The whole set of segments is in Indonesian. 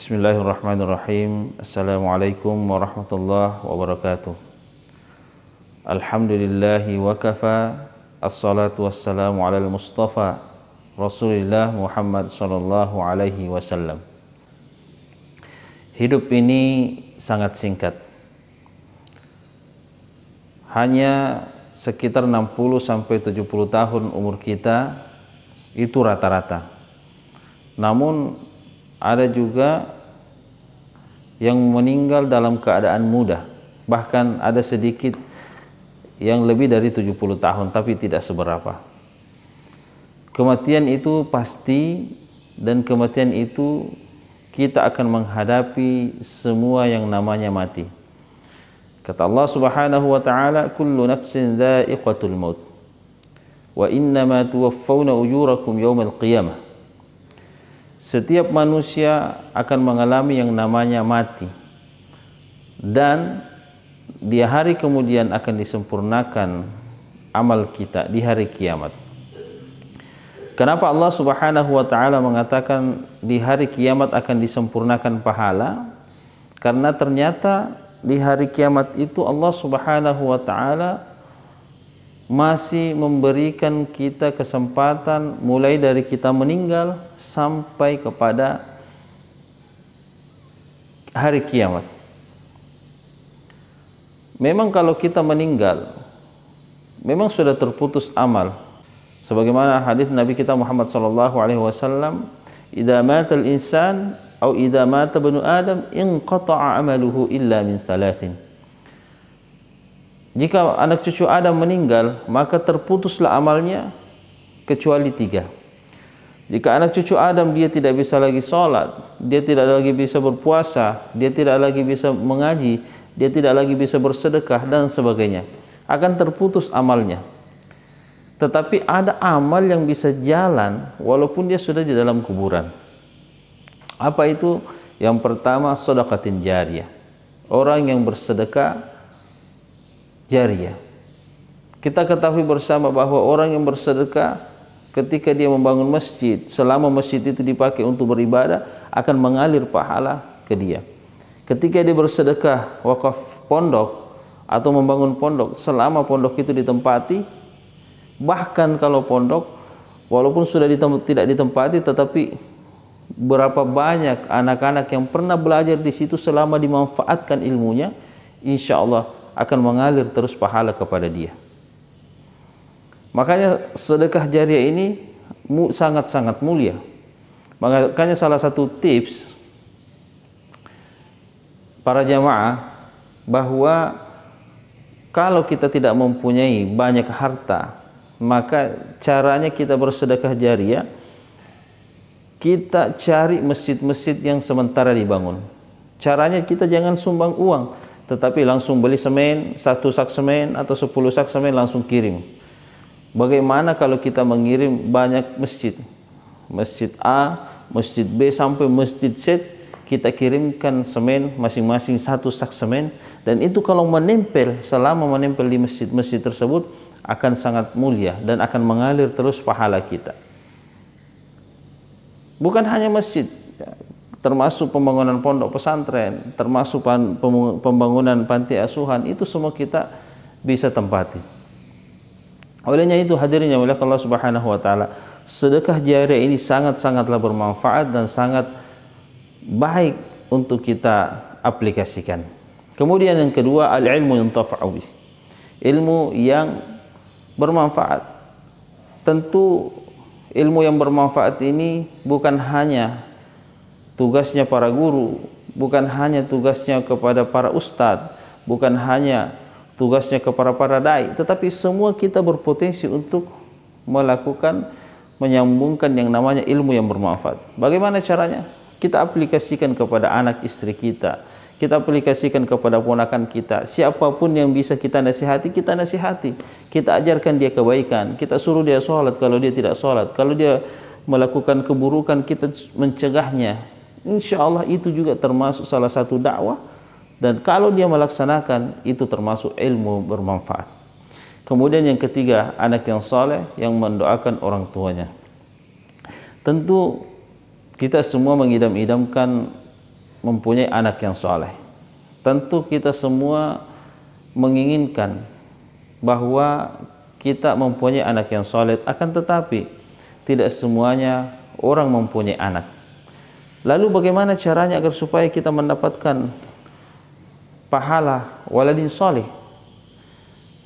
Bismillahirrahmanirrahim. Assalamualaikum warahmatullahi wabarakatuh. Alhamdulillahi wa kafa. Assalatu wassalamu ala al-mustafa Rasulullah Muhammad sallallahu alaihi wasallam. Hidup ini sangat singkat. Hanya sekitar 60 sampai 70 tahun umur kita itu rata-rata. Namun ada juga yang meninggal dalam keadaan muda bahkan ada sedikit yang lebih dari 70 tahun tapi tidak seberapa kematian itu pasti dan kematian itu kita akan menghadapi semua yang namanya mati kata Allah subhanahu wa ta'ala kullu nafsin dha'iqatul maut wa innama tuwaffawna ujurakum yawmal qiyamah setiap manusia akan mengalami yang namanya mati dan di hari kemudian akan disempurnakan amal kita di hari kiamat. Kenapa Allah Subhanahu wa taala mengatakan di hari kiamat akan disempurnakan pahala? Karena ternyata di hari kiamat itu Allah Subhanahu wa taala masih memberikan kita kesempatan mulai dari kita meninggal sampai kepada hari kiamat. Memang kalau kita meninggal memang sudah terputus amal. Sebagaimana hadis Nabi kita Muhammad sallallahu alaihi wasallam, "Idza mata insan atau idza mata Adam, inqata'a amaluhu illa min thalathin." Jika anak cucu Adam meninggal, maka terputuslah amalnya kecuali tiga. Jika anak cucu Adam dia tidak bisa lagi sholat, dia tidak lagi bisa berpuasa, dia tidak lagi bisa mengaji, dia tidak lagi bisa bersedekah dan sebagainya, akan terputus amalnya. Tetapi ada amal yang bisa jalan walaupun dia sudah di dalam kuburan. Apa itu? Yang pertama sedekah jariah. Orang yang bersedekah Jariah. Ya. Kita ketahui bersama bahwa orang yang bersedekah ketika dia membangun masjid, selama masjid itu dipakai untuk beribadah, akan mengalir pahala ke dia. Ketika dia bersedekah wakaf pondok atau membangun pondok, selama pondok itu ditempati, bahkan kalau pondok walaupun sudah ditem tidak ditempati tetapi berapa banyak anak-anak yang pernah belajar di situ selama dimanfaatkan ilmunya, insya Allah akan mengalir terus pahala kepada dia. Makanya sedekah jariah ini sangat-sangat mulia. Makanya salah satu tips para jamaah bahwa kalau kita tidak mempunyai banyak harta, maka caranya kita bersedekah jariah kita cari masjid-masjid yang sementara dibangun. Caranya kita jangan sumbang uang, tetapi langsung beli semen, satu sak semen atau sepuluh sak semen langsung kirim. Bagaimana kalau kita mengirim banyak masjid? Masjid A, masjid B sampai masjid C, kita kirimkan semen masing-masing satu sak semen dan itu kalau menempel selama menempel di masjid-masjid tersebut akan sangat mulia dan akan mengalir terus pahala kita. Bukan hanya masjid, termasuk pembangunan pondok pesantren, termasuk pembangunan panti asuhan, itu semua kita bisa tempati. Olehnya itu hadirnya oleh Allah Subhanahu wa taala. Sedekah jariah ini sangat-sangatlah bermanfaat dan sangat baik untuk kita aplikasikan. Kemudian yang kedua al-ilmu yuntafa'u Ilmu yang bermanfaat. Tentu ilmu yang bermanfaat ini bukan hanya tugasnya para guru, bukan hanya tugasnya kepada para ustadz, bukan hanya tugasnya kepada para dai, tetapi semua kita berpotensi untuk melakukan menyambungkan yang namanya ilmu yang bermanfaat. Bagaimana caranya? Kita aplikasikan kepada anak istri kita, kita aplikasikan kepada ponakan kita. Siapapun yang bisa kita nasihati, kita nasihati. Kita ajarkan dia kebaikan, kita suruh dia sholat kalau dia tidak sholat. Kalau dia melakukan keburukan, kita mencegahnya. Insya Allah itu juga termasuk salah satu dakwah dan kalau dia melaksanakan itu termasuk ilmu bermanfaat. Kemudian yang ketiga anak yang soleh yang mendoakan orang tuanya. Tentu kita semua mengidam-idamkan mempunyai anak yang soleh. Tentu kita semua menginginkan bahwa kita mempunyai anak yang soleh. Akan tetapi tidak semuanya orang mempunyai anak Lalu bagaimana caranya agar supaya kita mendapatkan pahala waladin soleh?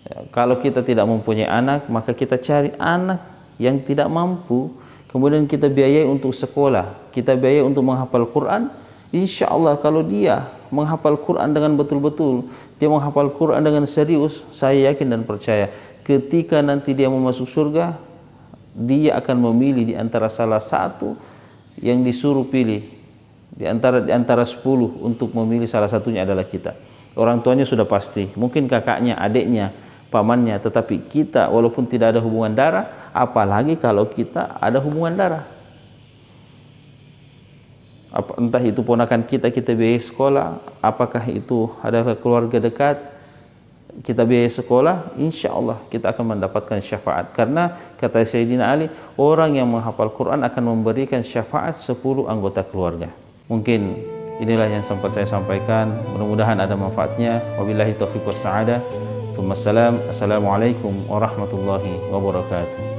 Ya, kalau kita tidak mempunyai anak, maka kita cari anak yang tidak mampu, kemudian kita biayai untuk sekolah, kita biayai untuk menghafal Quran. Insya Allah kalau dia menghafal Quran dengan betul-betul, dia menghafal Quran dengan serius, saya yakin dan percaya ketika nanti dia mau masuk surga, dia akan memilih di antara salah satu yang disuruh pilih di antara di antara 10 untuk memilih salah satunya adalah kita. Orang tuanya sudah pasti, mungkin kakaknya, adiknya, pamannya, tetapi kita walaupun tidak ada hubungan darah, apalagi kalau kita ada hubungan darah. Apa, entah itu ponakan kita kita biaya sekolah, apakah itu adalah keluarga dekat, kita biaya sekolah, insya Allah kita akan mendapatkan syafaat. Karena kata Sayyidina Ali, orang yang menghafal Quran akan memberikan syafaat 10 anggota keluarga. Mungkin inilah yang sempat saya sampaikan. Mudah-mudahan ada manfaatnya. Wabillahi taufiq wassa'adah. Assalamualaikum warahmatullahi wabarakatuh.